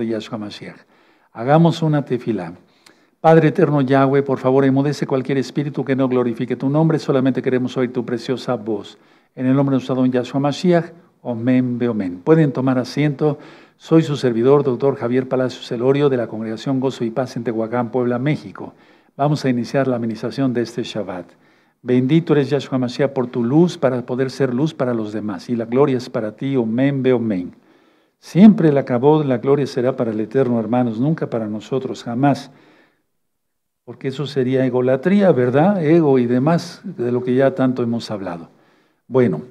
de Yahshua Mashiach. Hagamos una tefila. Padre eterno Yahweh, por favor, emudece cualquier espíritu que no glorifique tu nombre. Solamente queremos hoy tu preciosa voz. En el nombre de nuestro don Yahshua Mashiach, Omen Beomen. Pueden tomar asiento. Soy su servidor, doctor Javier Palacios Elorio, de la Congregación Gozo y Paz en Tehuacán, Puebla, México. Vamos a iniciar la administración de este Shabbat. Bendito eres Yahshua Mashiach por tu luz para poder ser luz para los demás. Y la gloria es para ti. Omen Beomen. Siempre el acabó, la gloria será para el eterno, hermanos, nunca para nosotros, jamás. Porque eso sería egolatría, ¿verdad? Ego y demás, de lo que ya tanto hemos hablado. Bueno,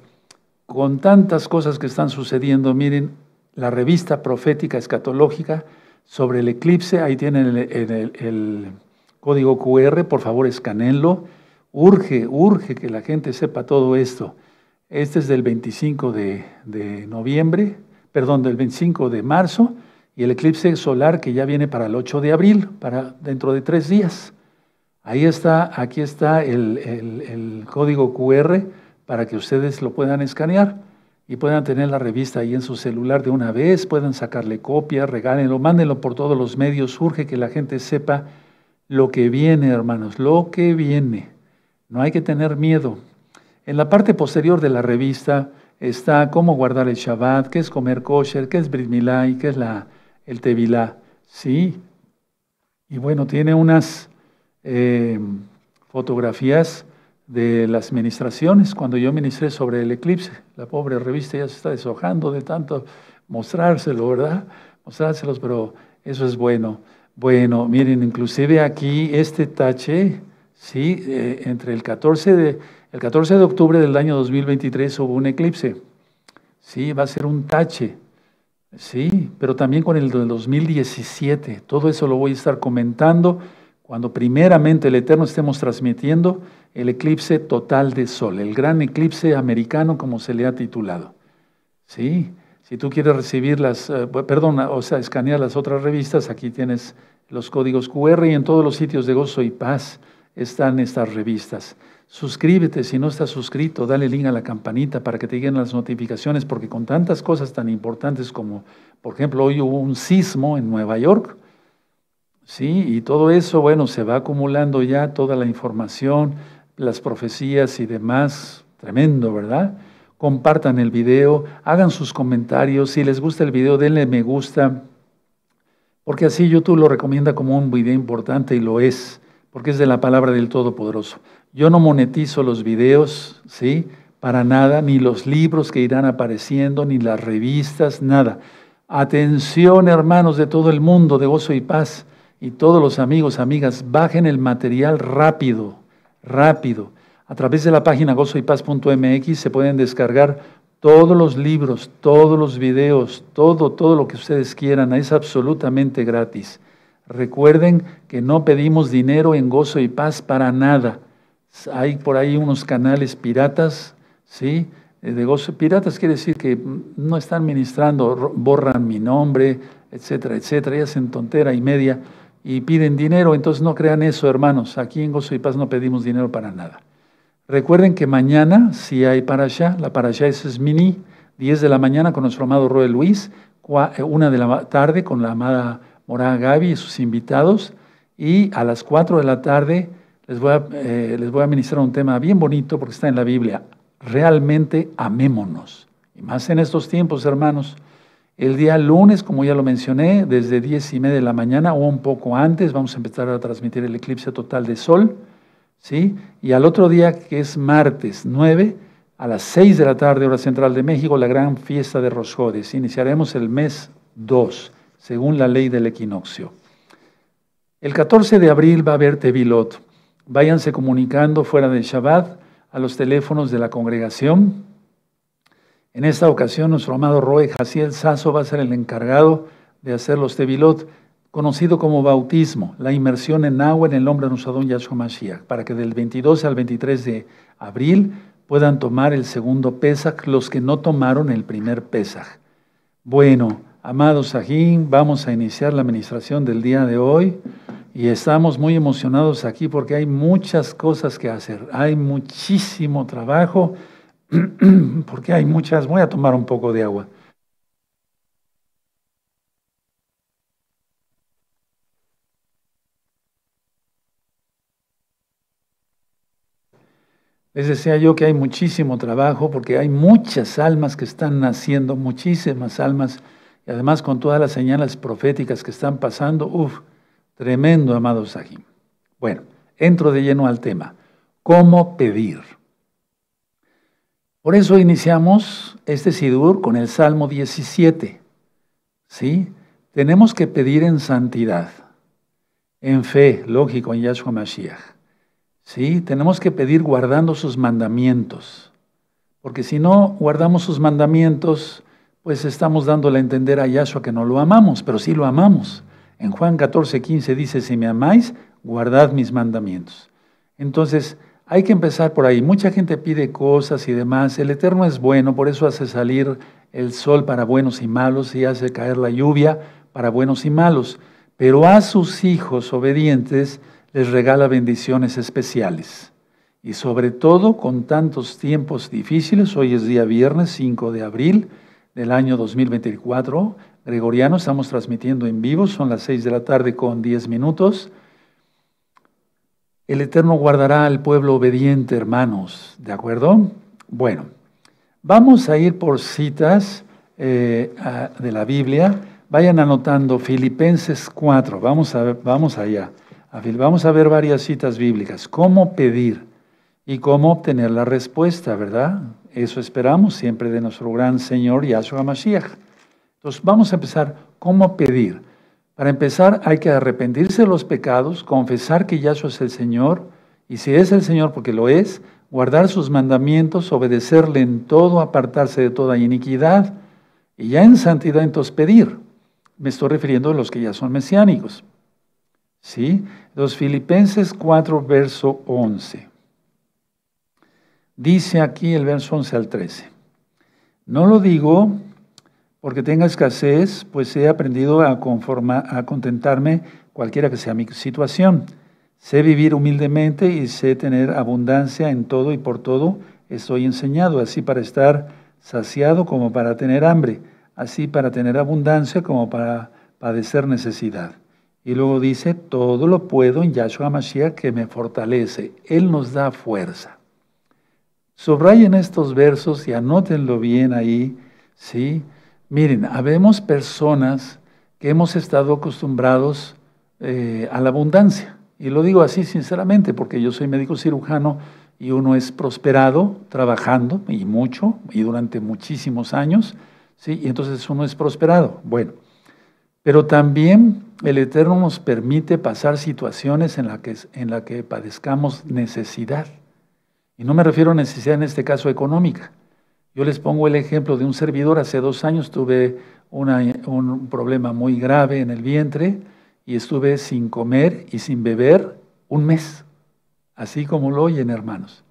con tantas cosas que están sucediendo, miren, la revista profética escatológica sobre el eclipse, ahí tienen el, código QR, por favor escanenlo. Urge, urge que la gente sepa todo esto. Este es del 25 de noviembre, perdón, del 25 de marzo y el eclipse solar que ya viene para el 8 de abril, para dentro de tres días. Ahí está, aquí está el, código QR para que ustedes lo puedan escanear y puedan tener la revista ahí en su celular de una vez, puedan sacarle copia, regálenlo, mándenlo por todos los medios, urge que la gente sepa lo que viene, hermanos, lo que viene. No hay que tener miedo. En la parte posterior de la revista está cómo guardar el Shabbat, qué es comer kosher, qué es brit milá y qué es la, el tevilá. Sí. Y bueno, tiene unas eh, fotografías de las ministraciones, cuando yo ministré sobre el eclipse. La pobre revista ya se está deshojando de tanto mostrárselo, ¿verdad? Mostrárselos, pero eso es bueno. Bueno, miren, inclusive aquí este tache, sí, eh, entre el 14 de el 14 de octubre del año 2023 hubo un eclipse. Sí, va a ser un tache. Sí, pero también con el del 2017. Todo eso lo voy a estar comentando cuando primeramente el Eterno estemos transmitiendo el eclipse total de sol, el gran eclipse americano como se le ha titulado. Sí, si tú quieres recibir las, eh, perdón, o sea, escanear las otras revistas, aquí tienes los códigos QR y en todos los sitios de gozo y paz están estas revistas. Suscríbete si no estás suscrito, dale link a la campanita para que te lleguen las notificaciones, porque con tantas cosas tan importantes como, por ejemplo, hoy hubo un sismo en Nueva York, ¿sí? Y todo eso, bueno, se va acumulando ya toda la información, las profecías y demás. Tremendo, ¿verdad? Compartan el video, hagan sus comentarios, si les gusta el video, denle me gusta, porque así YouTube lo recomienda como un video importante y lo es porque es de la palabra del Todopoderoso. Yo no monetizo los videos, ¿sí? Para nada, ni los libros que irán apareciendo, ni las revistas, nada. Atención, hermanos de todo el mundo, de gozo y paz, y todos los amigos, amigas, bajen el material rápido, rápido. A través de la página gozoypaz.mx se pueden descargar todos los libros, todos los videos, todo, todo lo que ustedes quieran. Es absolutamente gratis. Recuerden que no pedimos dinero en gozo y paz para nada. Hay por ahí unos canales piratas, ¿sí? Eh, de gozo. Piratas quiere decir que no están ministrando, borran mi nombre, etcétera, etcétera, y hacen tontera y media y piden dinero. Entonces no crean eso, hermanos. Aquí en Gozo y Paz no pedimos dinero para nada. Recuerden que mañana, si hay para allá, la para allá es mini, 10 de la mañana con nuestro amado Roel Luis, eh, una de la tarde con la amada a Gaby y sus invitados. Y a las 4 de la tarde eh, les voy, a, ministrar un tema bien bonito porque está en la Biblia. Realmente amémonos. Y más en estos tiempos, hermanos. El día lunes, como ya lo mencioné, desde 10 y media de la mañana o un poco antes, vamos a empezar a transmitir el eclipse total de sol. ¿sí? Y al otro día, que es martes 9, a las 6 de la tarde, hora central de México, la gran fiesta de Rosjodes. Iniciaremos el mes 2 según la ley del equinoccio. El 14 de abril va a haber Tevilot. Váyanse comunicando fuera del Shabbat a los teléfonos de la congregación. En esta ocasión, nuestro amado Roe Jaciel Sasso va a ser el encargado de hacer los Tevilot, conocido como bautismo, la inmersión en agua en el nombre de nuestro Mashiach, para que del 22 al 23 de abril puedan tomar el segundo Pesach los que no tomaron el primer Pesach. Bueno, Amados Sajín, vamos a iniciar la administración del día de hoy y estamos muy emocionados aquí porque hay muchas cosas que hacer, hay muchísimo trabajo, porque hay muchas, voy a tomar un poco de agua. Les decía yo que hay muchísimo trabajo porque hay muchas almas que están naciendo, muchísimas almas y además con todas las señales proféticas que están pasando, uff, tremendo, amado Sahim. Bueno, entro de lleno al tema. ¿Cómo pedir? Por eso iniciamos este Sidur con el Salmo 17. ¿Sí? Tenemos que pedir en santidad, en fe, lógico, en Yahshua Mashiach. ¿Sí? Tenemos que pedir guardando sus mandamientos. Porque si no guardamos sus mandamientos, pues estamos dándole a entender a Yahshua que no lo amamos, pero sí lo amamos. En Juan 14, 15 dice, si me amáis, guardad mis mandamientos. Entonces, hay que empezar por ahí. Mucha gente pide cosas y demás. El Eterno es bueno, por eso hace salir el sol para buenos y malos y hace caer la lluvia para buenos y malos. Pero a sus hijos obedientes les regala bendiciones especiales. Y sobre todo con tantos tiempos difíciles, hoy es día viernes 5 de abril, del año 2024, Gregoriano. Estamos transmitiendo en vivo, son las seis de la tarde con 10 minutos. El Eterno guardará al pueblo obediente, hermanos, ¿de acuerdo? Bueno, vamos a ir por citas eh, de la Biblia. Vayan anotando Filipenses 4, vamos, a, vamos allá. Vamos a ver varias citas bíblicas. ¿Cómo pedir y cómo obtener la respuesta, verdad? Eso esperamos siempre de nuestro gran Señor Yahshua Mashiach. Entonces vamos a empezar cómo pedir. Para empezar hay que arrepentirse de los pecados, confesar que Yahshua es el Señor, y si es el Señor porque lo es, guardar sus mandamientos, obedecerle en todo, apartarse de toda iniquidad, y ya en santidad entonces pedir. Me estoy refiriendo a los que ya son mesiánicos. ¿Sí? Los Filipenses 4, verso 11. Dice aquí el verso 11 al 13. No lo digo porque tenga escasez, pues he aprendido a, conformar, a contentarme cualquiera que sea mi situación. Sé vivir humildemente y sé tener abundancia en todo y por todo estoy enseñado, así para estar saciado como para tener hambre, así para tener abundancia como para padecer necesidad. Y luego dice, todo lo puedo en Yahshua Mashiach que me fortalece. Él nos da fuerza. Subrayen estos versos y anótenlo bien ahí, ¿sí? Miren, habemos personas que hemos estado acostumbrados eh, a la abundancia. Y lo digo así sinceramente, porque yo soy médico cirujano y uno es prosperado trabajando y mucho y durante muchísimos años, ¿sí? Y entonces uno es prosperado. Bueno, pero también el Eterno nos permite pasar situaciones en las que, en la que padezcamos necesidad. Y no me refiero a necesidad en este caso económica. Yo les pongo el ejemplo de un servidor. Hace dos años tuve un problema muy grave en el vientre y estuve sin comer y sin beber un mes, así como lo oyen hermanos.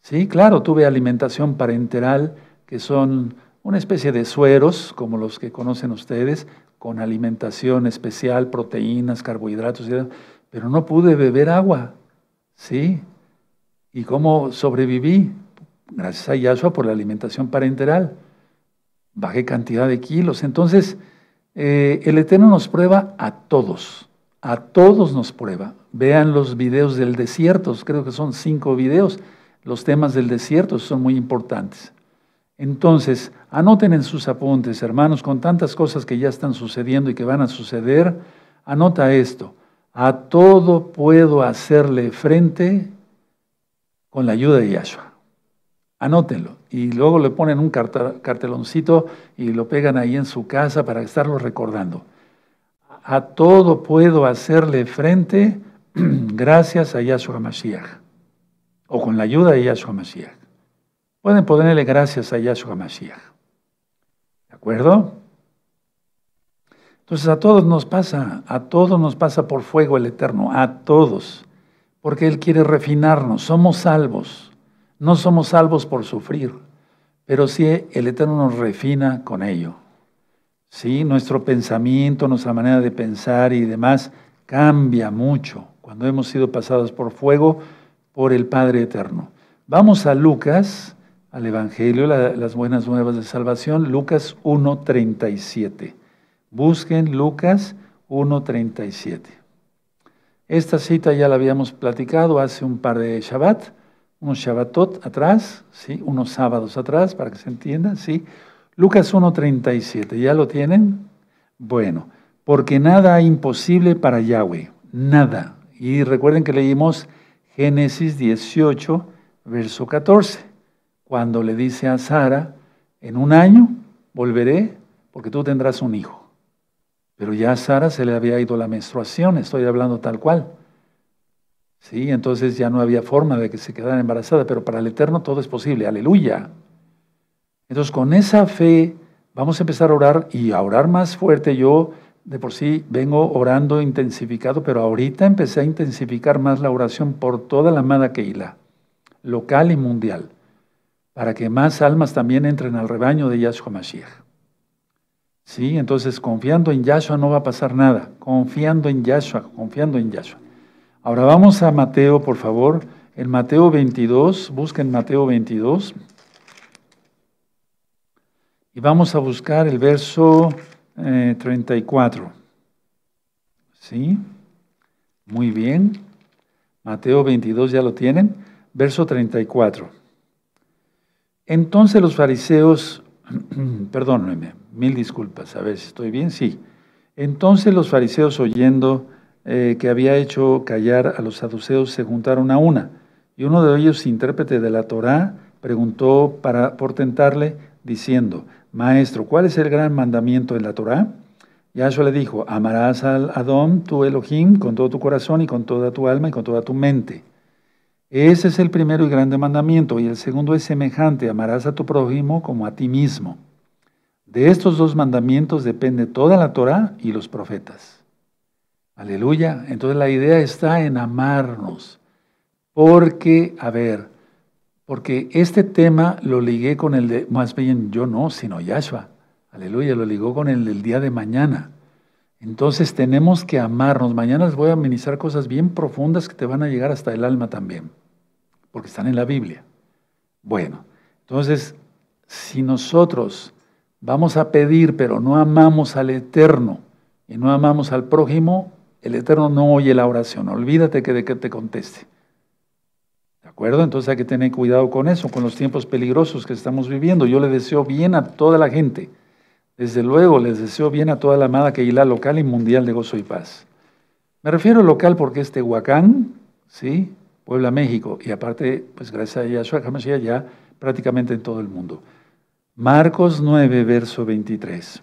Sí, claro, tuve alimentación parenteral, que son una especie de sueros, como los que conocen ustedes, con alimentación especial, proteínas, carbohidratos, pero no pude beber agua. Sí, ¿Y cómo sobreviví? Gracias a Yahshua por la alimentación parenteral. Bajé cantidad de kilos. Entonces, eh, el Eterno nos prueba a todos. A todos nos prueba. Vean los videos del desierto. Creo que son cinco videos. Los temas del desierto son muy importantes. Entonces, anoten en sus apuntes, hermanos, con tantas cosas que ya están sucediendo y que van a suceder, anota esto. A todo puedo hacerle frente con la ayuda de Yahshua. Anótenlo. Y luego le ponen un carteloncito y lo pegan ahí en su casa para estarlo recordando. A todo puedo hacerle frente gracias a Yahshua Mashiach. O con la ayuda de Yahshua Mashiach. Pueden ponerle gracias a Yahshua Mashiach. ¿De acuerdo? Entonces a todos nos pasa, a todos nos pasa por fuego el Eterno, a todos porque Él quiere refinarnos. Somos salvos, no somos salvos por sufrir, pero sí el Eterno nos refina con ello. Sí, nuestro pensamiento, nuestra manera de pensar y demás cambia mucho cuando hemos sido pasados por fuego por el Padre Eterno. Vamos a Lucas, al Evangelio, las buenas nuevas de salvación, Lucas 1.37. Busquen Lucas 1.37. Esta cita ya la habíamos platicado hace un par de Shabbat, unos Shabbatot atrás, ¿sí? unos sábados atrás, para que se entienda, ¿sí? Lucas 1.37, ¿ya lo tienen? Bueno, porque nada es imposible para Yahweh, nada. Y recuerden que leímos Génesis 18, verso 14, cuando le dice a Sara, en un año volveré porque tú tendrás un hijo. Pero ya a Sara se le había ido la menstruación, estoy hablando tal cual. Sí, entonces ya no había forma de que se quedara embarazada, pero para el Eterno todo es posible, aleluya. Entonces con esa fe vamos a empezar a orar y a orar más fuerte. Yo de por sí vengo orando intensificado, pero ahorita empecé a intensificar más la oración por toda la amada Keila, local y mundial, para que más almas también entren al rebaño de Yahshua Mashiach. Sí, entonces confiando en Yahshua no va a pasar nada. Confiando en Yahshua, confiando en Yahshua. Ahora vamos a Mateo, por favor. En Mateo 22, busquen Mateo 22. Y vamos a buscar el verso 34. Eh, ¿Sí? Muy bien. Mateo 22 ya lo tienen. Verso 34. Entonces los fariseos Perdónenme, mil disculpas, a ver si estoy bien, sí. Entonces los fariseos oyendo eh, que había hecho callar a los saduceos se juntaron a una, y uno de ellos, intérprete de la Torá, preguntó para, por tentarle, diciendo, Maestro, ¿cuál es el gran mandamiento en la Torá? Yahshua le dijo, amarás al Adón, tu Elohim, con todo tu corazón y con toda tu alma y con toda tu mente. Ese es el primero y grande mandamiento, y el segundo es semejante, amarás a tu prójimo como a ti mismo. De estos dos mandamientos depende toda la Torah y los profetas. Aleluya. Entonces la idea está en amarnos. Porque, a ver, porque este tema lo ligué con el de, más bien yo no, sino Yahshua. Aleluya, lo ligó con el del día de mañana. Entonces tenemos que amarnos. Mañana les voy a ministrar cosas bien profundas que te van a llegar hasta el alma también, porque están en la Biblia. Bueno, entonces, si nosotros vamos a pedir, pero no amamos al Eterno y no amamos al prójimo, el Eterno no oye la oración. Olvídate que de que te conteste. ¿De acuerdo? Entonces hay que tener cuidado con eso, con los tiempos peligrosos que estamos viviendo. Yo le deseo bien a toda la gente desde luego les deseo bien a toda la amada Keilah local y mundial de gozo y paz. Me refiero local porque este huacán ¿sí? Puebla, México, y aparte, pues gracias a Yahshua ya prácticamente en todo el mundo. Marcos 9, verso 23.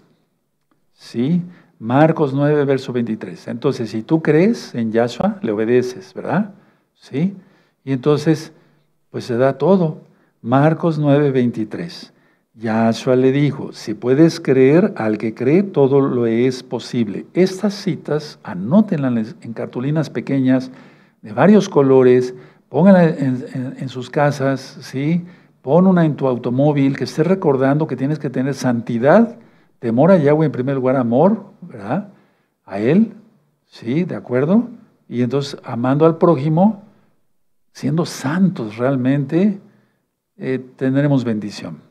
¿Sí? Marcos 9, verso 23. Entonces, si tú crees en Yahshua, le obedeces, ¿verdad? ¿Sí? Y entonces, pues se da todo. Marcos 9, 23. Yahshua le dijo, si puedes creer al que cree, todo lo es posible. Estas citas, anótenlas en cartulinas pequeñas de varios colores, pónganlas en, sus casas, ¿sí? pon una en tu automóvil que esté recordando que tienes que tener santidad, temor a Yahweh en primer lugar, amor, ¿verdad? A Él, ¿sí? ¿De acuerdo? Y entonces amando al prójimo, siendo santos realmente, eh, tendremos bendición.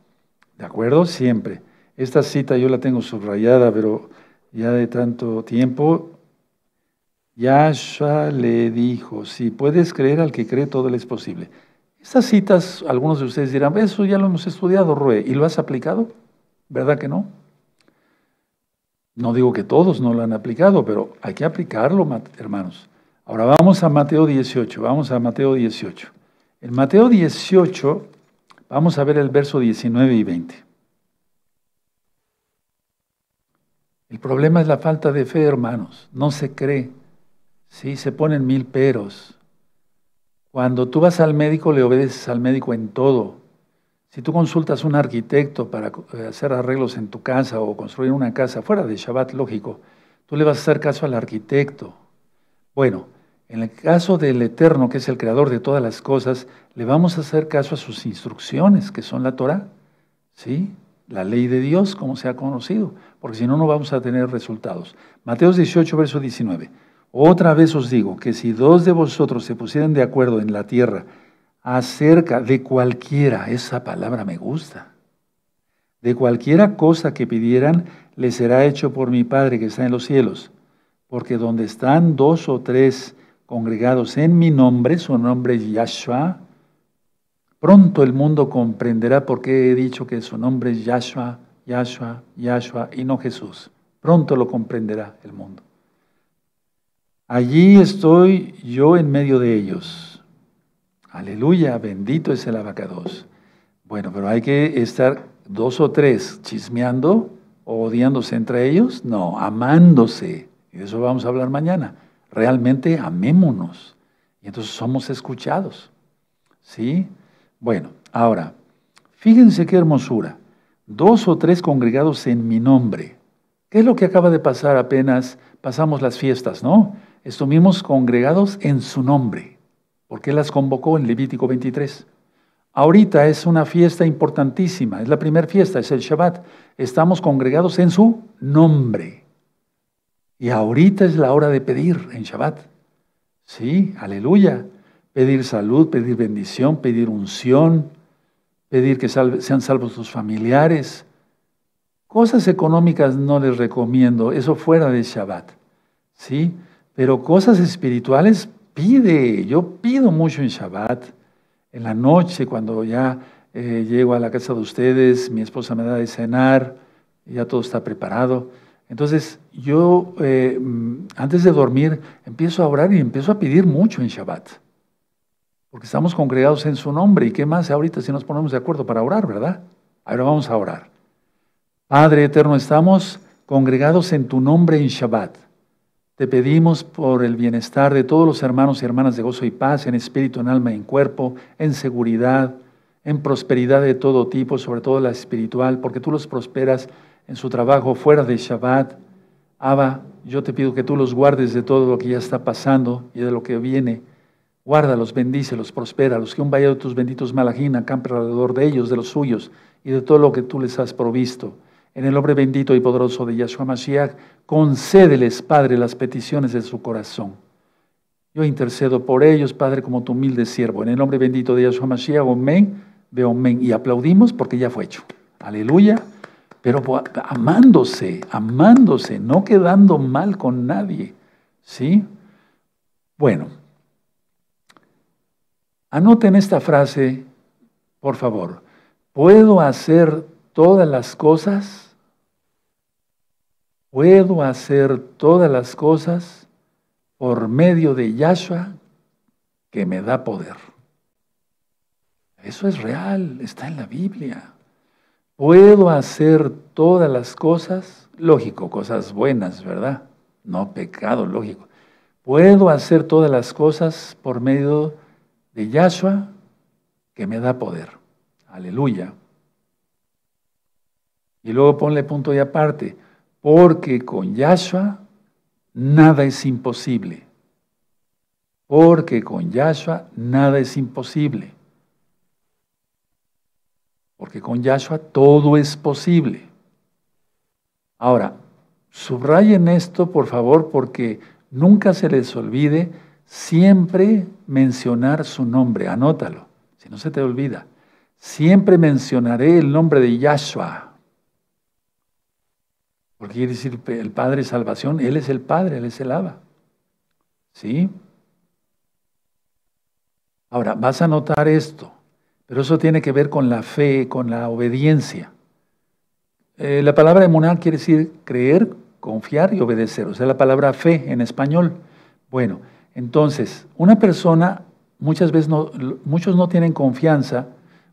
¿De acuerdo? Siempre. Esta cita yo la tengo subrayada, pero ya de tanto tiempo. Yahshua le dijo, si puedes creer al que cree, todo le es posible. Estas citas, algunos de ustedes dirán, eso ya lo hemos estudiado, Rue, ¿y lo has aplicado? ¿Verdad que no? No digo que todos no lo han aplicado, pero hay que aplicarlo, hermanos. Ahora vamos a Mateo 18, vamos a Mateo 18. En Mateo 18 Vamos a ver el verso 19 y 20. El problema es la falta de fe, hermanos. No se cree. Sí, se ponen mil peros. Cuando tú vas al médico, le obedeces al médico en todo. Si tú consultas a un arquitecto para eh, hacer arreglos en tu casa o construir una casa fuera de Shabbat, lógico, tú le vas a hacer caso al arquitecto. Bueno, en el caso del Eterno, que es el creador de todas las cosas, le vamos a hacer caso a sus instrucciones, que son la Torah, ¿sí? La ley de Dios, como se ha conocido, porque si no, no vamos a tener resultados. Mateo 18, verso 19. Otra vez os digo que si dos de vosotros se pusieran de acuerdo en la tierra acerca de cualquiera, esa palabra me gusta, de cualquiera cosa que pidieran, le será hecho por mi Padre que está en los cielos. Porque donde están dos o tres congregados en mi nombre, su nombre es Yahshua, pronto el mundo comprenderá por qué he dicho que su nombre es Yahshua, Yahshua, Yahshua y no Jesús. Pronto lo comprenderá el mundo. Allí estoy yo en medio de ellos. Aleluya, bendito es el abacados. Bueno, pero hay que estar dos o tres chismeando o odiándose entre ellos. No, amándose. Y de eso vamos a hablar mañana realmente amémonos. Y entonces somos escuchados. ¿Sí? Bueno, ahora, fíjense qué hermosura. Dos o tres congregados en mi nombre. ¿Qué es lo que acaba de pasar apenas pasamos las fiestas, no? Estuvimos congregados en su nombre, porque las convocó en Levítico 23. Ahorita es una fiesta importantísima, es la primera fiesta, es el Shabbat. Estamos congregados en su nombre. Y ahorita es la hora de pedir en Shabbat. Sí, aleluya. Pedir salud, pedir bendición, pedir unción, pedir que sean salvos sus familiares. Cosas económicas no les recomiendo, eso fuera de Shabbat. Sí, pero cosas espirituales pide. Yo pido mucho en Shabbat. En la noche, cuando ya eh, llego a la casa de ustedes, mi esposa me da de cenar, ya todo está preparado entonces yo eh, mm, antes de dormir empiezo a orar y empiezo a pedir mucho en Shabbat, porque estamos congregados en su nombre y qué más ahorita si nos ponemos de acuerdo para orar, ¿verdad? Ahora vamos a orar. Padre eterno, estamos congregados en tu nombre en Shabbat. Te pedimos por el bienestar de todos los hermanos y hermanas de gozo y paz, en espíritu, en alma, y en cuerpo, en seguridad, en prosperidad de todo tipo, sobre todo la espiritual, porque tú los prosperas en su trabajo fuera de Shabbat. Abba, yo te pido que tú los guardes de todo lo que ya está pasando y de lo que viene. Guárdalos, bendícelos, los que un vallado de tus benditos malajín acampe alrededor de ellos, de los suyos y de todo lo que tú les has provisto. En el nombre bendito y poderoso de Yahshua Mashiach, concédeles, Padre, las peticiones de su corazón. Yo intercedo por ellos, Padre, como tu humilde siervo. En el nombre bendito de Yahshua Mashiach, amén, veo amén. Y aplaudimos porque ya fue hecho. Aleluya pero amándose, amándose, no quedando mal con nadie. ¿Sí? Bueno, anoten esta frase, por favor. ¿Puedo hacer todas las cosas? ¿Puedo hacer todas las cosas por medio de Yahshua que me da poder? Eso es real, está en la Biblia puedo hacer todas las cosas, lógico, cosas buenas, ¿verdad? No pecado, lógico. Puedo hacer todas las cosas por medio de Yahshua que me da poder. Aleluya. Y luego ponle punto y aparte, porque con Yahshua nada es imposible. Porque con Yahshua nada es imposible porque con Yahshua todo es posible. Ahora, subrayen esto, por favor, porque nunca se les olvide siempre mencionar su nombre. Anótalo, si no se te olvida. Siempre mencionaré el nombre de Yahshua. Porque quiere decir el Padre salvación. Él es el Padre, Él es el Abba. ¿Sí? Ahora, vas a notar esto. Pero eso tiene que ver con la fe, con la obediencia. Eh, la palabra emuná quiere decir creer, confiar y obedecer. O sea, la palabra fe en español. Bueno, entonces, una persona, muchas veces no, muchos no tienen confianza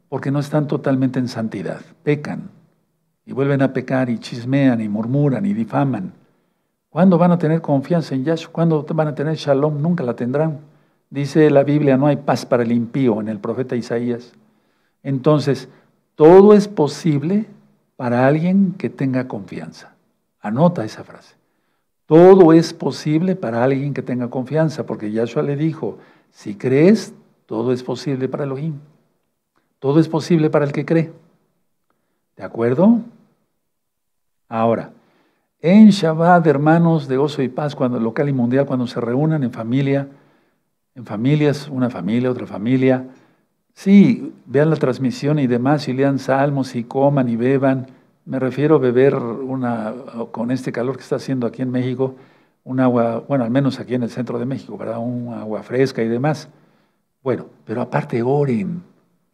porque no están totalmente en santidad. Pecan y vuelven a pecar y chismean y murmuran y difaman. ¿Cuándo van a tener confianza en Yahshua? ¿Cuándo van a tener shalom? Nunca la tendrán. Dice la Biblia, no hay paz para el impío en el profeta Isaías. Entonces, todo es posible para alguien que tenga confianza. Anota esa frase. Todo es posible para alguien que tenga confianza, porque Yahshua le dijo, si crees, todo es posible para Elohim. Todo es posible para el que cree. ¿De acuerdo? Ahora, en Shabbat, hermanos de gozo y paz, cuando local y mundial, cuando se reúnan en familia, en familias, una familia, otra familia, Sí, vean la transmisión y demás, y lean salmos y coman y beban. Me refiero a beber una, con este calor que está haciendo aquí en México, un agua, bueno, al menos aquí en el centro de México, ¿verdad? Un agua fresca y demás. Bueno, pero aparte oren.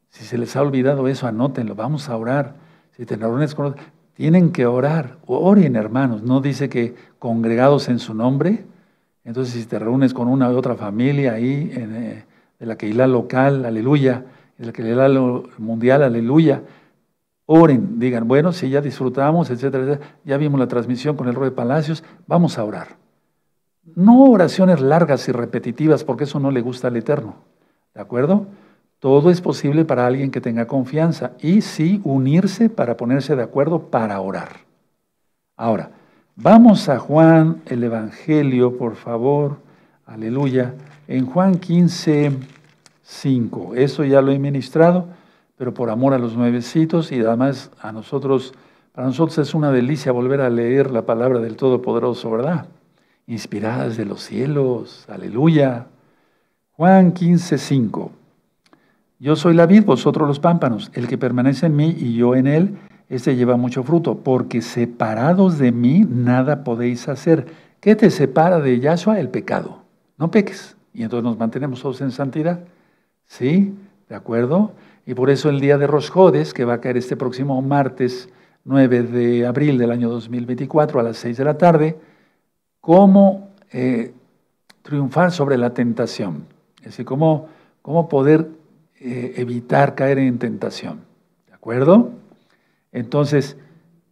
Si se les ha olvidado eso, anótenlo, vamos a orar. Si te reúnes con tienen que orar, oren hermanos. No dice que congregados en su nombre. Entonces, si te reúnes con una u otra familia ahí, en, eh, de la Keilah local, aleluya, de la Keilah mundial, aleluya. Oren, digan, bueno, si ya disfrutamos, etcétera, etcétera, ya vimos la transmisión con el Rey de Palacios, vamos a orar. No oraciones largas y repetitivas, porque eso no le gusta al Eterno. ¿De acuerdo? Todo es posible para alguien que tenga confianza y sí unirse para ponerse de acuerdo para orar. Ahora, vamos a Juan el Evangelio, por favor. Aleluya en Juan 15, 5. Eso ya lo he ministrado, pero por amor a los nuevecitos y además a nosotros, para nosotros es una delicia volver a leer la palabra del Todopoderoso, ¿verdad? Inspiradas de los cielos, aleluya. Juan 15, 5. Yo soy la vid, vosotros los pámpanos. El que permanece en mí y yo en él, este lleva mucho fruto, porque separados de mí nada podéis hacer. ¿Qué te separa de Yahshua? El pecado. No peques y entonces nos mantenemos todos en santidad. ¿Sí? ¿De acuerdo? Y por eso el día de Rosjodes, que va a caer este próximo martes 9 de abril del año 2024 a las 6 de la tarde, ¿cómo eh, triunfar sobre la tentación? Es decir, cómo, poder eh, evitar caer en tentación. ¿De acuerdo? Entonces,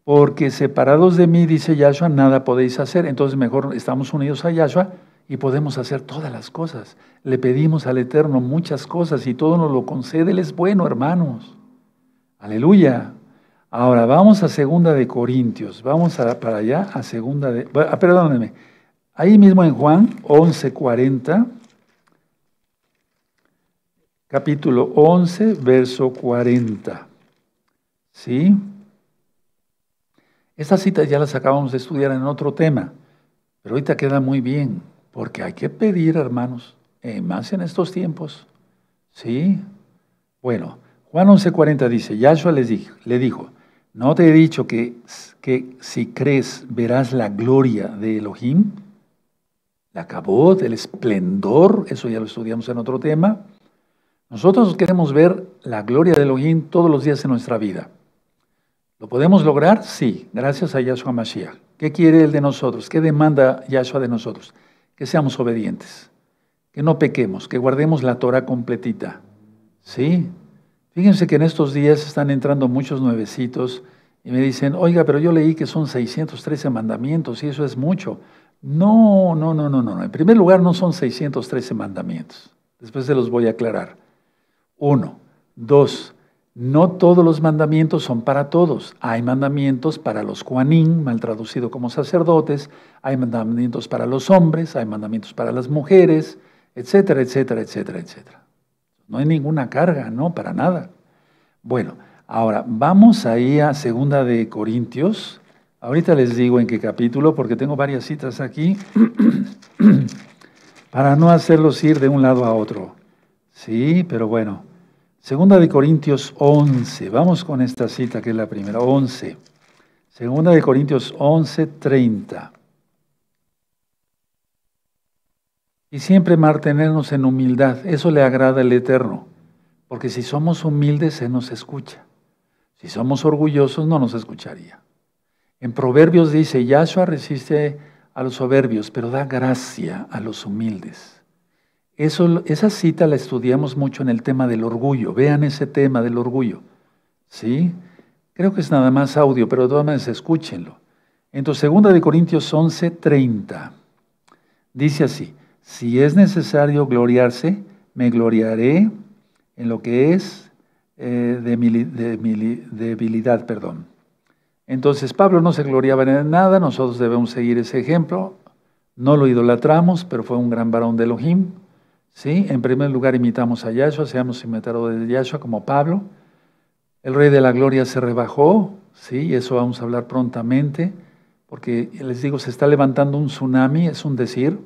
porque separados de mí, dice Yahshua, nada podéis hacer. Entonces mejor estamos unidos a Yahshua y podemos hacer todas las cosas. Le pedimos al Eterno muchas cosas y todo nos lo concede. Él es bueno, hermanos. Aleluya. Ahora vamos a segunda de Corintios. Vamos para allá a segunda de... Ah, Perdónenme. Ahí mismo en Juan 11, 40. Capítulo 11, verso 40. ¿Sí? Estas citas ya las acabamos de estudiar en otro tema, pero ahorita queda muy bien. Porque hay que pedir, hermanos, eh, más en estos tiempos. ¿Sí? Bueno, Juan 11:40 dice, Yahshua les dijo, le dijo, ¿no te he dicho que, que si crees verás la gloria de Elohim? La cabot, el esplendor, eso ya lo estudiamos en otro tema. Nosotros queremos ver la gloria de Elohim todos los días en nuestra vida. ¿Lo podemos lograr? Sí, gracias a Yahshua Mashiach. ¿Qué quiere Él de nosotros? ¿Qué demanda Yahshua de nosotros? que seamos obedientes, que no pequemos, que guardemos la Torah completita. ¿Sí? Fíjense que en estos días están entrando muchos nuevecitos y me dicen, oiga, pero yo leí que son 613 mandamientos y eso es mucho. No, no, no, no, no. En primer lugar, no son 613 mandamientos. Después se los voy a aclarar. Uno. Dos. No todos los mandamientos son para todos. Hay mandamientos para los Juanín, mal traducido como sacerdotes, hay mandamientos para los hombres, hay mandamientos para las mujeres, etcétera, etcétera, etcétera, etcétera. No hay ninguna carga, no, para nada. Bueno, ahora vamos ahí a Segunda de Corintios. Ahorita les digo en qué capítulo, porque tengo varias citas aquí, para no hacerlos ir de un lado a otro. Sí, pero bueno. Segunda de Corintios 11, vamos con esta cita que es la primera, 11. Segunda de Corintios 11, 30. Y siempre mantenernos en humildad, eso le agrada al Eterno, porque si somos humildes se nos escucha, si somos orgullosos no nos escucharía. En Proverbios dice, Yahshua resiste a los soberbios, pero da gracia a los humildes esa cita la estudiamos mucho en el tema del orgullo. Vean ese tema del orgullo. ¿Sí? Creo que es nada más audio, pero de todas maneras escúchenlo. Entonces, 2 Corintios 11, 30. Dice así, si es necesario gloriarse, me gloriaré en lo que es eh, de, debilidad. Perdón. Entonces, Pablo no se gloriaba en nada, nosotros debemos seguir ese ejemplo. No lo idolatramos, pero fue un gran varón de Elohim. En primer lugar, imitamos a Yahshua, seamos imitadores de Yahshua como Pablo. El Rey de la Gloria se rebajó, ¿sí? Y eso vamos a hablar prontamente, porque les digo, se está levantando un tsunami, es un decir,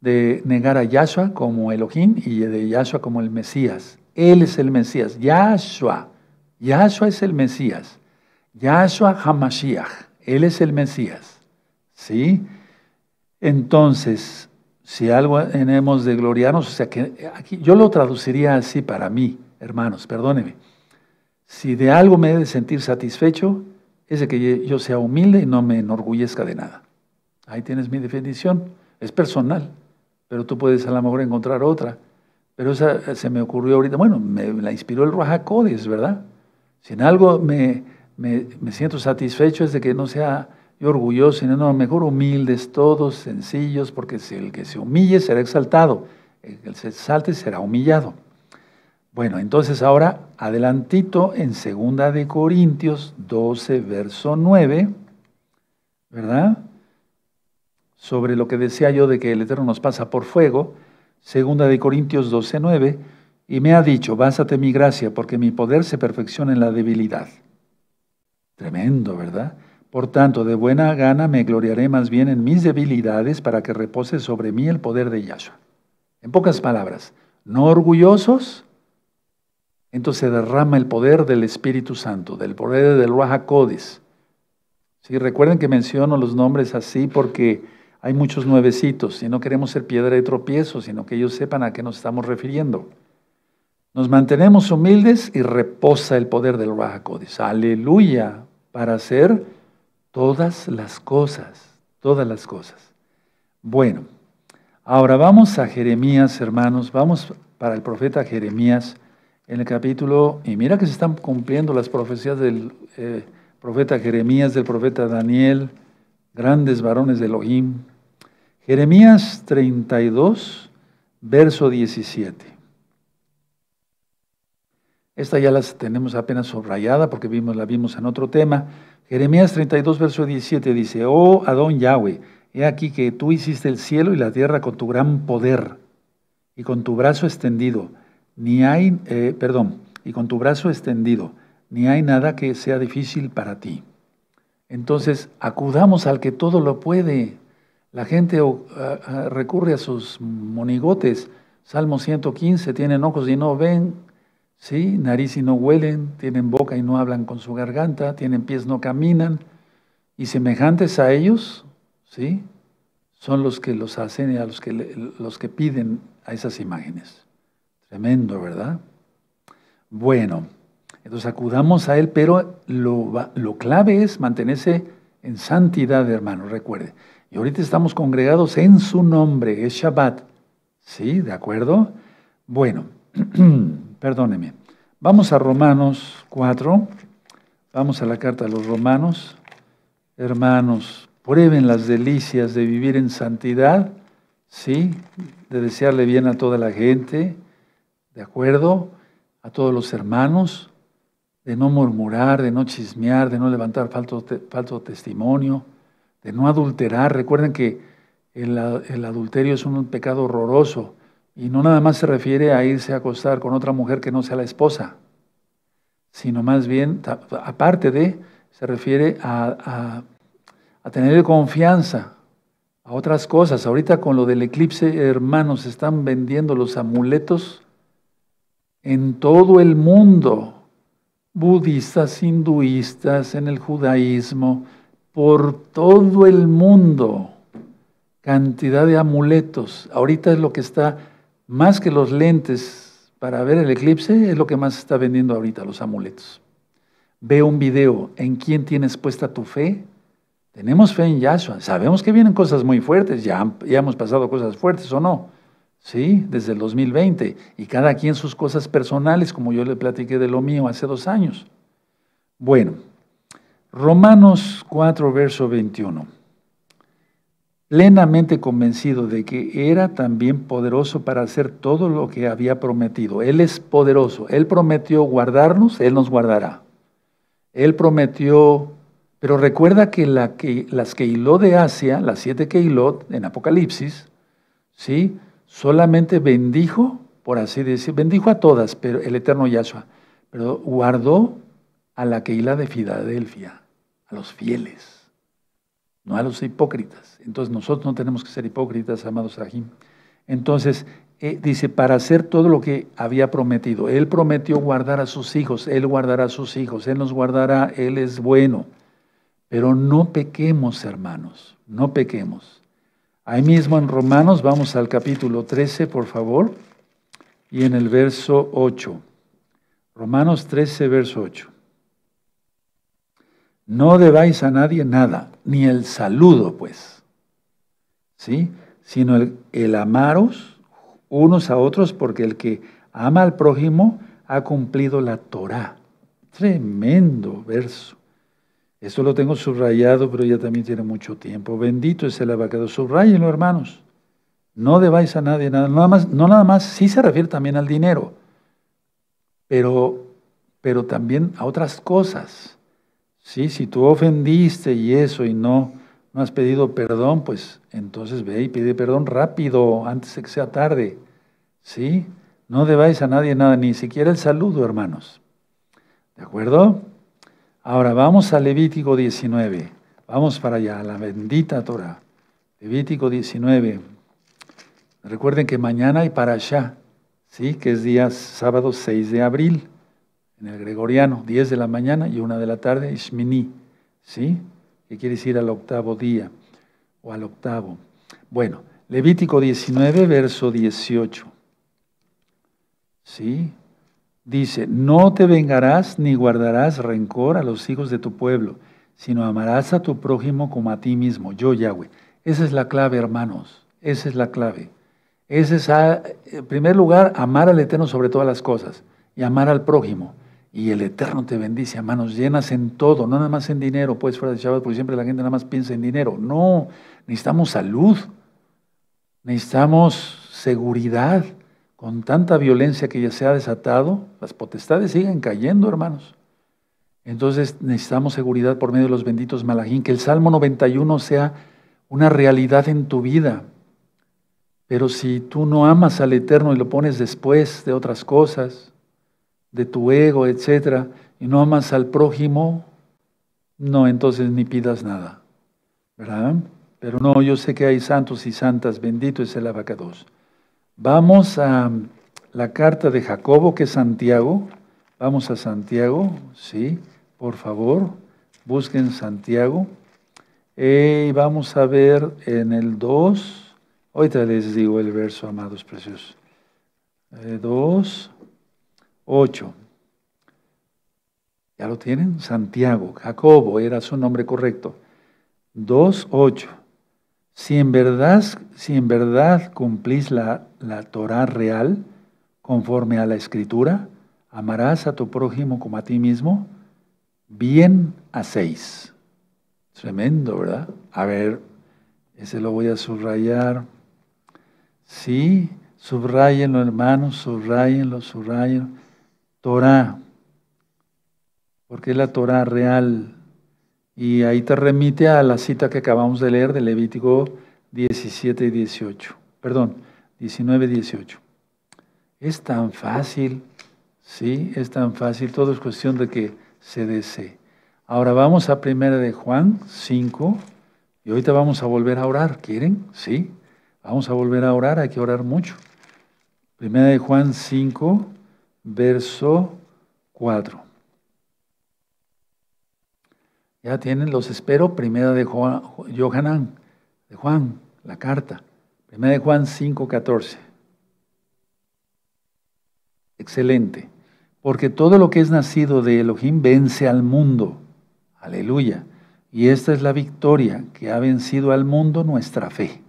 de negar a Yahshua como Elohim y de Yahshua como el Mesías. Él es el Mesías, Yahshua. Yahshua es el Mesías. Yahshua Hamashiach, Él es el Mesías. ¿Sí? Entonces, si algo tenemos de gloriarnos, o sea que aquí, yo lo traduciría así para mí, hermanos, perdóneme. Si de algo me he de sentir satisfecho, es de que yo sea humilde y no me enorgullezca de nada. Ahí tienes mi definición. Es personal, pero tú puedes a lo mejor encontrar otra. Pero esa eh, se me ocurrió ahorita. Bueno, me la inspiró el es ¿verdad? Si en algo me siento satisfecho es de que no sea y orgullosos, y no, mejor humildes, todos sencillos, porque si el que se humille será exaltado, el que se exalte será humillado. Bueno, entonces ahora adelantito en 2 de Corintios 12, verso 9, ¿verdad? Sobre lo que decía yo de que el Eterno nos pasa por fuego, segunda de Corintios 12, 9, y me ha dicho, básate mi gracia, porque mi poder se perfecciona en la debilidad. Tremendo, ¿verdad? Por tanto, de buena gana me gloriaré más bien en mis debilidades para que repose sobre mí el poder de Yahshua. En pocas palabras, no orgullosos, entonces se derrama el poder del Espíritu Santo, del poder del Ruach Codis. recuerden que menciono los nombres así porque hay muchos nuevecitos y no queremos ser piedra de tropiezo, sino que ellos sepan a qué nos estamos refiriendo. Nos mantenemos humildes y reposa el poder del Ruach Aleluya, para ser Todas las cosas, todas las cosas. Bueno, ahora vamos a Jeremías, hermanos, vamos para el profeta Jeremías en el capítulo, y mira que se están cumpliendo las profecías del eh, profeta Jeremías, del profeta Daniel, grandes varones de Elohim. Jeremías 32, verso 17. Esta ya la tenemos apenas subrayada porque vimos, la vimos en otro tema. Jeremías 32, verso 17 dice, Oh Adón Yahweh, he aquí que tú hiciste el cielo y la tierra con tu gran poder y con tu brazo extendido. Ni hay, eh, perdón, y con tu brazo extendido, ni hay nada que sea difícil para ti. Entonces, acudamos al que todo lo puede. La gente uh, uh, recurre a sus monigotes. Salmo 115, tienen ojos y no ven, ¿sí? Nariz y no huelen, tienen boca y no hablan con su garganta, tienen pies no caminan, y semejantes a ellos, ¿sí? Son los que los hacen y a los que, los que piden a esas imágenes. Tremendo, ¿verdad? Bueno, entonces acudamos a Él, pero lo, lo clave es mantenerse en santidad, hermano, recuerde. Y ahorita estamos congregados en su nombre, es Shabbat. ¿Sí? ¿De acuerdo? Bueno. perdóneme. Vamos a Romanos 4, vamos a la carta de los Romanos. Hermanos, prueben las delicias de vivir en santidad, ¿sí? De desearle bien a toda la gente, ¿de acuerdo? A todos los hermanos, de no murmurar, de no chismear, de no levantar falso, testimonio, de no adulterar. Recuerden que el, el adulterio es un pecado horroroso y no nada más se refiere a irse a acostar con otra mujer que no sea la esposa, sino más bien, aparte de, se refiere a, tener confianza a otras cosas. Ahorita con lo del eclipse, hermanos, se están vendiendo los amuletos en todo el mundo. Budistas, hinduistas, en el judaísmo, por todo el mundo cantidad de amuletos. Ahorita es lo que está más que los lentes para ver el eclipse, es lo que más está vendiendo ahorita, los amuletos. Ve un video en quién tienes puesta tu fe. Tenemos fe en Yahshua. Sabemos que vienen cosas muy fuertes, ya, hemos pasado cosas fuertes o no. Sí, desde el 2020. Y cada quien sus cosas personales, como yo le platiqué de lo mío hace dos años. Bueno, Romanos 4, verso 21 plenamente convencido de que era también poderoso para hacer todo lo que había prometido. Él es poderoso. Él prometió guardarnos, Él nos guardará. Él prometió, pero recuerda que, las que hiló de Asia, las siete que en Apocalipsis, ¿sí? solamente bendijo, por así decir, bendijo a todas, pero el eterno Yahshua, pero guardó a la que hila de Filadelfia, a los fieles no a los hipócritas. Entonces nosotros no tenemos que ser hipócritas, amados Ajim. Entonces eh, dice, para hacer todo lo que había prometido. Él prometió guardar a sus hijos, Él guardará a sus hijos, Él nos guardará, Él es bueno. Pero no pequemos, hermanos, no pequemos. Ahí mismo en Romanos, vamos al capítulo 13, por favor, y en el verso 8. Romanos 13, verso 8. No debáis a nadie nada, ni el saludo, pues, ¿sí? Sino el, amaros unos a otros, porque el que ama al prójimo ha cumplido la Torá. Tremendo verso. Esto lo tengo subrayado, pero ya también tiene mucho tiempo. Bendito es el abacado. Subrayenlo, hermanos. No debáis a nadie nada. Nada más, no nada más, sí se refiere también al dinero, pero, pero también a otras cosas si tú ofendiste y eso y no, no has pedido perdón, pues entonces ve y pide perdón rápido, antes de que sea tarde. ¿Sí? No debáis a nadie nada, ni siquiera el saludo, hermanos. ¿De acuerdo? Ahora vamos a Levítico 19. Vamos para allá, a la bendita Torah. Levítico 19. Recuerden que mañana hay para allá, ¿sí? Que es día sábado 6 de abril en el gregoriano, 10 de la mañana y 1 de la tarde, Ishmini, ¿sí? Que quiere decir al octavo día o al octavo. Bueno, Levítico 19, verso 18. ¿Sí? Dice, no te vengarás ni guardarás rencor a los hijos de tu pueblo, sino amarás a tu prójimo como a ti mismo, yo Yahweh. Esa es la clave, hermanos. Esa es la clave. Ese es, ah, en primer lugar, amar al Eterno sobre todas las cosas y amar al prójimo. Y el Eterno te bendice a manos llenas en todo, no nada más en dinero, pues fuera de Shabbat, porque siempre la gente nada más piensa en dinero. No, necesitamos salud, necesitamos seguridad. Con tanta violencia que ya se ha desatado, las potestades siguen cayendo, hermanos. Entonces necesitamos seguridad por medio de los benditos malajín, que el Salmo 91 sea una realidad en tu vida. Pero si tú no amas al Eterno y lo pones después de otras cosas, de tu ego, etcétera, y no amas al prójimo, no, entonces ni pidas nada. ¿Verdad? Pero no, yo sé que hay santos y santas, bendito es el abacados. Vamos a la carta de Jacobo, que es Santiago. Vamos a Santiago, sí, por favor, busquen Santiago. Y eh, vamos a ver en el 2, ahorita les digo el verso, amados preciosos. 2, eh, 8. ¿Ya lo tienen? Santiago, Jacobo era su nombre correcto. 2.8. Si en verdad, si en verdad cumplís la, la Torah real, conforme a la escritura, amarás a tu prójimo como a ti mismo, bien hacéis. Tremendo, ¿verdad? A ver, ese lo voy a subrayar. Sí, subrayenlo, hermanos, subrayenlo, subrayenlo. Torah, porque es la Torah real. Y ahí te remite a la cita que acabamos de leer de Levítico 17 y 18. Perdón, 19 y 18. Es tan fácil, sí, es tan fácil, todo es cuestión de que se desee. Ahora vamos a primera de Juan 5 y ahorita vamos a volver a orar, ¿quieren? Sí, vamos a volver a orar, hay que orar mucho. Primera de Juan 5 verso 4. Ya tienen, los espero, primera de Juan, de Juan, la carta. Primera de Juan 5:14. Excelente. Porque todo lo que es nacido de Elohim vence al mundo. Aleluya. Y esta es la victoria que ha vencido al mundo nuestra fe.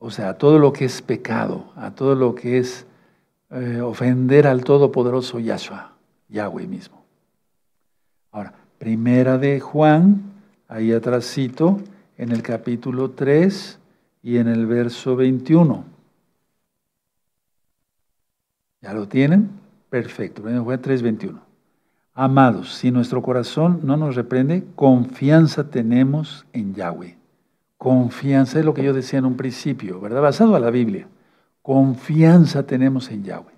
O sea, todo lo que es pecado, a todo lo que es eh, ofender al Todopoderoso Yahshua, Yahweh mismo. Ahora, primera de Juan, ahí cito, en el capítulo 3 y en el verso 21. ¿Ya lo tienen? Perfecto. Primera de Juan 3, 21. Amados, si nuestro corazón no nos reprende, confianza tenemos en Yahweh. Confianza es lo que yo decía en un principio, ¿verdad? Basado a la Biblia. Confianza tenemos en Yahweh.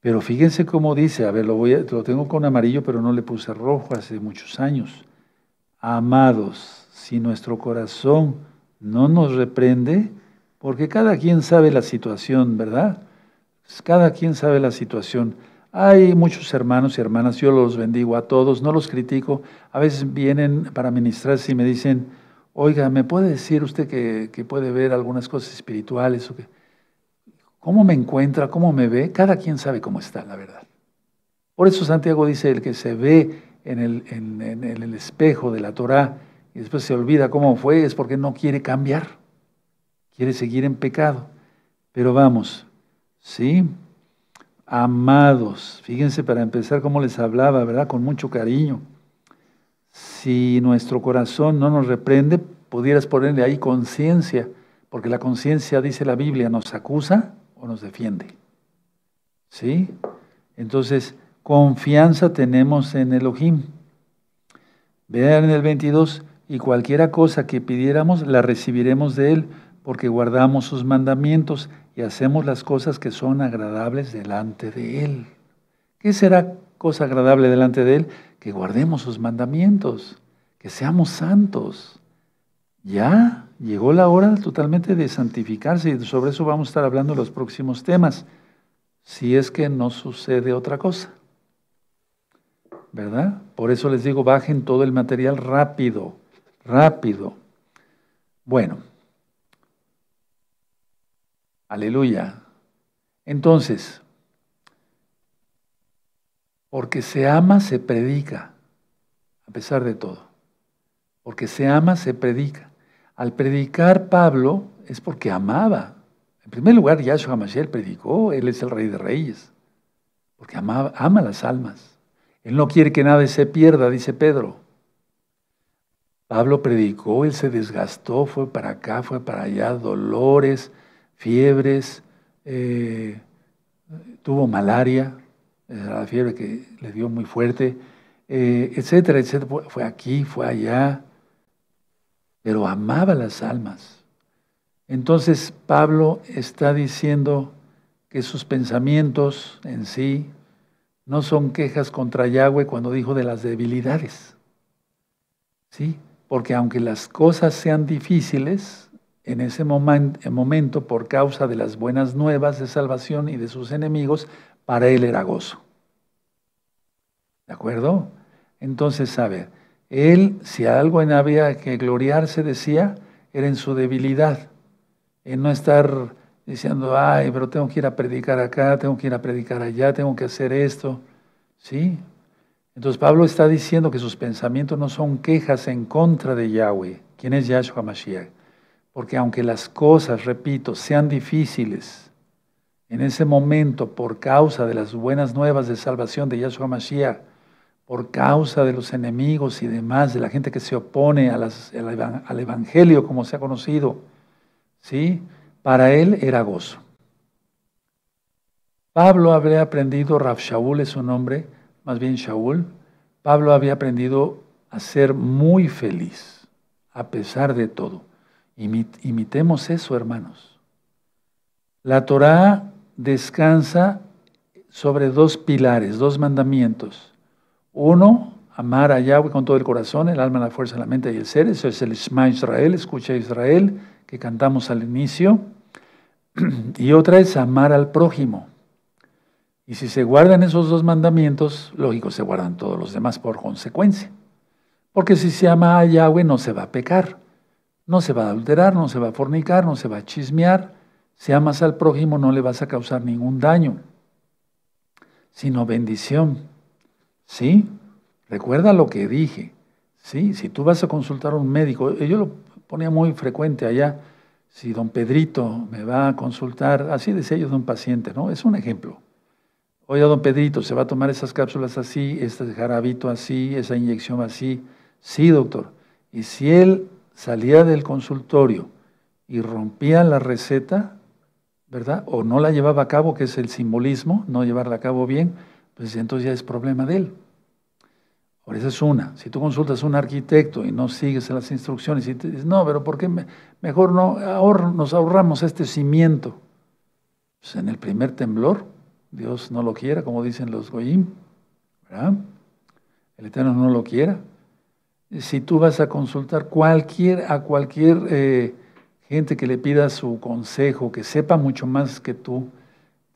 Pero fíjense cómo dice, a ver, lo, tengo con amarillo, pero no le puse rojo hace muchos años. Amados, si nuestro corazón no nos reprende, porque cada quien sabe la situación, ¿verdad? Cada quien sabe la situación. Hay muchos hermanos y hermanas, yo los bendigo a todos, no los critico. A veces vienen para ministrarse y me dicen, oiga, ¿me puede decir usted que, puede ver algunas cosas espirituales? O que cómo me encuentra, cómo me ve, cada quien sabe cómo está, la verdad. Por eso Santiago dice, el que se ve en el, espejo de la Torá y después se olvida cómo fue, es porque no quiere cambiar, quiere seguir en pecado. Pero vamos, ¿sí? Amados, fíjense para empezar cómo les hablaba, ¿verdad? Con mucho cariño. Si nuestro corazón no nos reprende, pudieras ponerle ahí conciencia, porque la conciencia, dice la Biblia, nos acusa o nos defiende. ¿Sí? Entonces, confianza tenemos en Elohim. Vean en el 22, y cualquiera cosa que pidiéramos la recibiremos de Él, porque guardamos sus mandamientos y hacemos las cosas que son agradables delante de Él. ¿Qué será cosa agradable delante de Él? Que guardemos sus mandamientos, que seamos santos. ¿Ya? llegó la hora totalmente de santificarse y sobre eso vamos a estar hablando en los próximos temas, si es que no sucede otra cosa. ¿Verdad? Por eso les digo, bajen todo el material rápido, rápido. Bueno, aleluya. Entonces, porque se ama, se predica, a pesar de todo. Porque se ama, se predica. Al predicar Pablo es porque amaba. En primer lugar, Yahshua Mashiach predicó, Él es el Rey de Reyes, porque ama, ama las almas. Él no quiere que nadie se pierda, dice Pedro. Pablo predicó, él se desgastó, fue para acá, fue para allá, dolores, fiebres, eh, tuvo malaria, la fiebre que le dio muy fuerte, eh, etcétera, etcétera. Fue aquí, fue allá, pero amaba las almas. Entonces Pablo está diciendo que sus pensamientos en sí no son quejas contra Yahweh cuando dijo de las debilidades. ¿Sí? Porque aunque las cosas sean difíciles, en ese momento, por causa de las buenas nuevas de salvación y de sus enemigos, para él era gozo. ¿De acuerdo? Entonces, a ver, él, si algo en había que gloriarse, decía, era en su debilidad, en no estar diciendo, ay, pero tengo que ir a predicar acá, tengo que ir a predicar allá, tengo que hacer esto. ¿Sí? Entonces Pablo está diciendo que sus pensamientos no son quejas en contra de Yahweh, quien es Yahshua Mashiach. Porque aunque las cosas, repito, sean difíciles, en ese momento, por causa de las buenas nuevas de salvación de Yahshua Mashiach, por causa de los enemigos y demás, de la gente que se opone al Evangelio, como se ha conocido, ¿sí? para él era gozo. Pablo habría aprendido, Rav Shaul es su nombre, más bien Shaul, Pablo había aprendido a ser muy feliz, a pesar de todo. imitemos eso, hermanos. La Torá descansa sobre dos pilares, dos mandamientos. Uno, amar a Yahweh con todo el corazón, el alma, la fuerza, la mente y el ser. Eso es el Shema Israel, escucha Israel, que cantamos al inicio. Y otra es amar al prójimo. Y si se guardan esos dos mandamientos, lógico, se guardan todos los demás por consecuencia. Porque si se ama a Yahweh no se va a pecar, no se va a adulterar, no se va a fornicar, no se va a chismear. Si amas al prójimo no le vas a causar ningún daño, sino bendición. ¿Sí? Recuerda lo que dije. ¿Sí? Si tú vas a consultar a un médico, eh, yo lo ponía muy frecuente allá, si don Pedrito me va a consultar, así decía yo de un paciente, ¿no? Es un ejemplo. Oiga, don Pedrito, se va a tomar esas cápsulas así, este jarabito así, esa inyección así. Sí, doctor. Y si él salía del consultorio y rompía la receta, ¿verdad? O no la llevaba a cabo, que es el simbolismo, no llevarla a cabo bien, pues entonces ya es problema de él. Ahora esa es una. Si tú consultas a un arquitecto y no sigues las instrucciones y te dices, no, pero ¿por qué mejor no nos ahorramos este cimiento? Pues en el primer temblor, Dios no lo quiera, como dicen los goyim, ¿verdad? El Eterno no lo quiera. Si tú vas a consultar a cualquier eh, gente que le pida su consejo, que sepa mucho más que tú,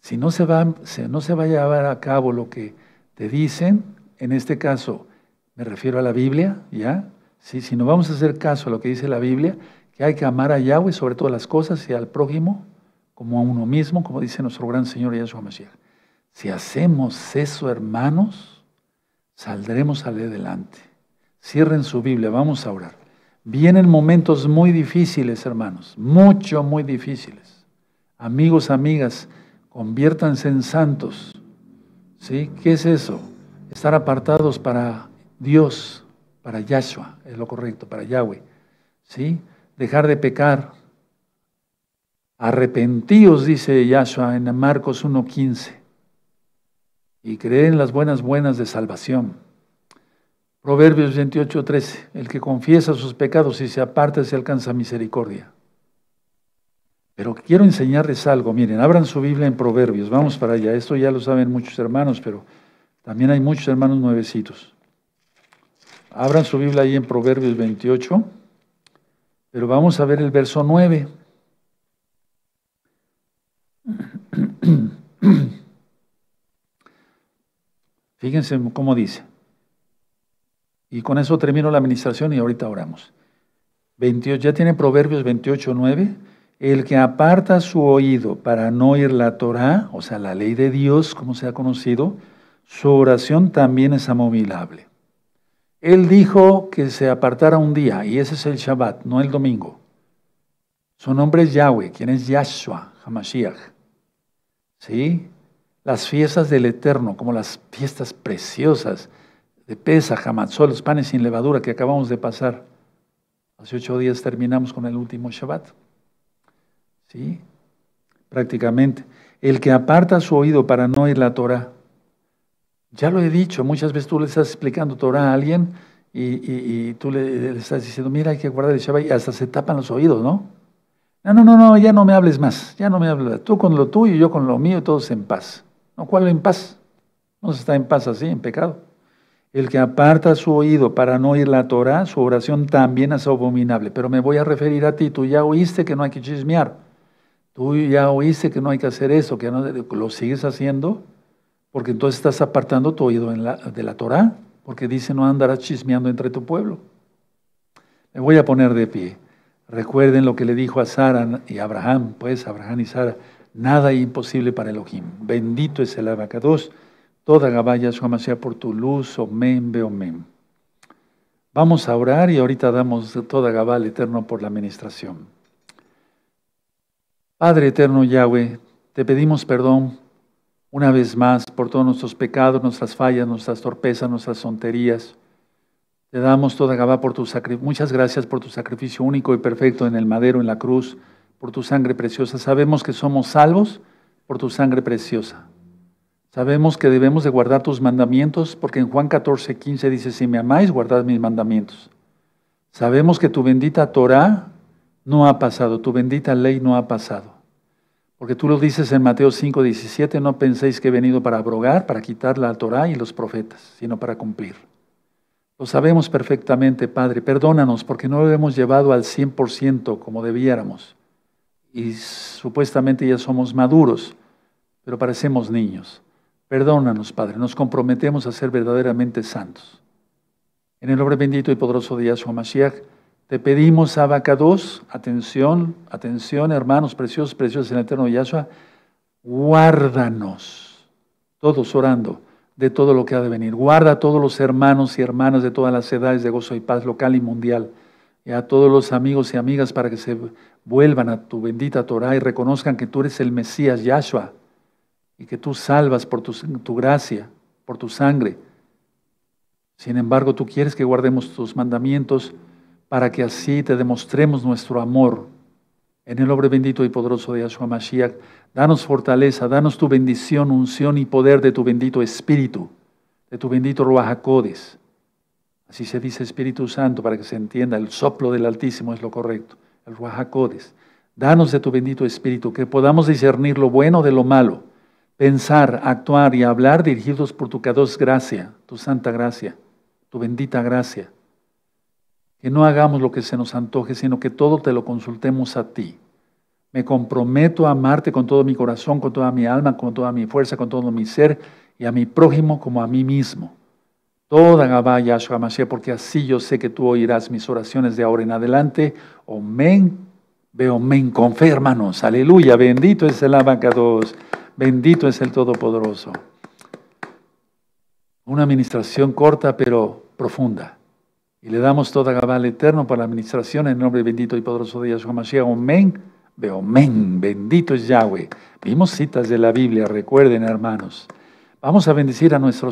si no se, va, no se a llevar a cabo lo que te dicen, en este caso me refiero a la Biblia, ¿ya? Si no vamos a hacer caso a lo que dice la Biblia, que hay que amar a Yahweh sobre todas las cosas y al prójimo como a uno mismo, como dice nuestro gran Señor Yahshua Mashiach. Si hacemos eso, hermanos, saldremos adelante. Cierren su Biblia, vamos a orar. Vienen momentos muy difíciles, hermanos, mucho, muy difíciles. Amigos, amigas, conviértanse en santos. ¿Sí? ¿Qué es eso? Estar apartados para Dios, para Yahshua, es lo correcto, para Yahweh. ¿Sí? Dejar de pecar. Arrepentíos, dice Yahshua en Marcos 1.15, y creer en las buenas buenas de salvación. Proverbios 28.13, el que confiesa sus pecados y se aparta se alcanza misericordia. Pero quiero enseñarles algo. Miren, abran su Biblia en Proverbios. Vamos para allá. Esto ya lo saben muchos hermanos, pero también hay muchos hermanos nuevecitos. Abran su Biblia ahí en Proverbios 28. Pero vamos a ver el verso 9. Fíjense cómo dice. Y con eso termino la administración y ahorita oramos. 28, ya tienen Proverbios 28, 9. El que aparta su oído para no oír la Torá, o sea, la ley de Dios, como se ha conocido, su oración también es amovilable. Él dijo que se apartara un día, y ese es el Shabbat, no el domingo. Su nombre es Yahweh, quien es Yahshua, Hamashiach. ¿Sí? Las fiestas del Eterno, como las fiestas preciosas de Pesa, Hamatzol, los panes sin levadura que acabamos de pasar. Hace ocho días terminamos con el último Shabbat. ¿Sí? Prácticamente. El que aparta su oído para no oír la Torah. Ya lo he dicho, muchas veces tú le estás explicando Torah a alguien y, tú le, estás diciendo, mira, hay que guardar el Shabbat y hasta se tapan los oídos, ¿no? No, no, no, no, ya no me hables más, ya no me hables Tú con lo tuyo, yo con lo mío, todos en paz. ¿No? ¿Cuál en paz? No se está en paz así, en pecado. El que aparta su oído para no oír la Torah, su oración también es abominable. Pero me voy a referir a ti, tú ya oíste que no hay que chismear. Tú ya oíste que no hay que hacer eso, que no, lo sigues haciendo, porque entonces estás apartando tu oído de la Torá, porque dice no andarás chismeando entre tu pueblo. Me voy a poner de pie. Recuerden lo que le dijo a Sara y Abraham, pues Abraham y Sara, nada imposible para Elohim. Bendito es el abacados, toda su sea por tu luz, omen, omen. Vamos a orar y ahorita damos toda Gabal Eterno por la administración. Padre eterno Yahweh, te pedimos perdón una vez más por todos nuestros pecados, nuestras fallas, nuestras torpezas, nuestras tonterías. Te damos toda Gabá por tu sacrificio. Muchas gracias por tu sacrificio único y perfecto en el madero, en la cruz, por tu sangre preciosa. Sabemos que somos salvos por tu sangre preciosa. Sabemos que debemos de guardar tus mandamientos porque en Juan 14, 15 dice, si me amáis, guardad mis mandamientos. Sabemos que tu bendita Torah no ha pasado, tu bendita ley no ha pasado. Porque tú lo dices en Mateo 5, 17, no penséis que he venido para abrogar, para quitar la Torah y los profetas, sino para cumplir. Lo sabemos perfectamente, Padre, perdónanos porque no lo hemos llevado al 100% como debiéramos. Y supuestamente ya somos maduros, pero parecemos niños. Perdónanos, Padre, nos comprometemos a ser verdaderamente santos. En el nombre bendito y poderoso de Yahshua Mashiach, te pedimos, Abacados, atención, atención, hermanos preciosos, preciosos en el eterno Yahshua, guárdanos, todos orando, de todo lo que ha de venir. Guarda a todos los hermanos y hermanas de todas las edades de gozo y paz local y mundial, y a todos los amigos y amigas para que se vuelvan a tu bendita Torah y reconozcan que tú eres el Mesías Yahshua, y que tú salvas por tu, tu gracia, por tu sangre. Sin embargo, tú quieres que guardemos tus mandamientos, para que así te demostremos nuestro amor. En el hombre bendito y poderoso de Yahshua Mashiach, danos fortaleza, danos tu bendición, unción y poder de tu bendito Espíritu, de tu bendito Ruajacodes. Así se dice Espíritu Santo para que se entienda, el soplo del Altísimo es lo correcto, el Ruajacodes. Danos de tu bendito Espíritu, que podamos discernir lo bueno de lo malo, pensar, actuar y hablar dirigidos por tu cados gracia, tu santa gracia, tu bendita gracia que no hagamos lo que se nos antoje, sino que todo te lo consultemos a ti. Me comprometo a amarte con todo mi corazón, con toda mi alma, con toda mi fuerza, con todo mi ser y a mi prójimo como a mí mismo. Toda Gabá Yahshua porque así yo sé que tú oirás mis oraciones de ahora en adelante. Omen, veo, men, conférmanos. Aleluya, bendito es el Abacados, bendito es el Todopoderoso. Una administración corta pero profunda. Y le damos toda Gabal Eterno por la administración en nombre bendito y poderoso de Yahshua Mashiach. Amén. Amén. Bendito es Yahweh. Vimos citas de la Biblia, recuerden hermanos. Vamos a bendecir a nuestros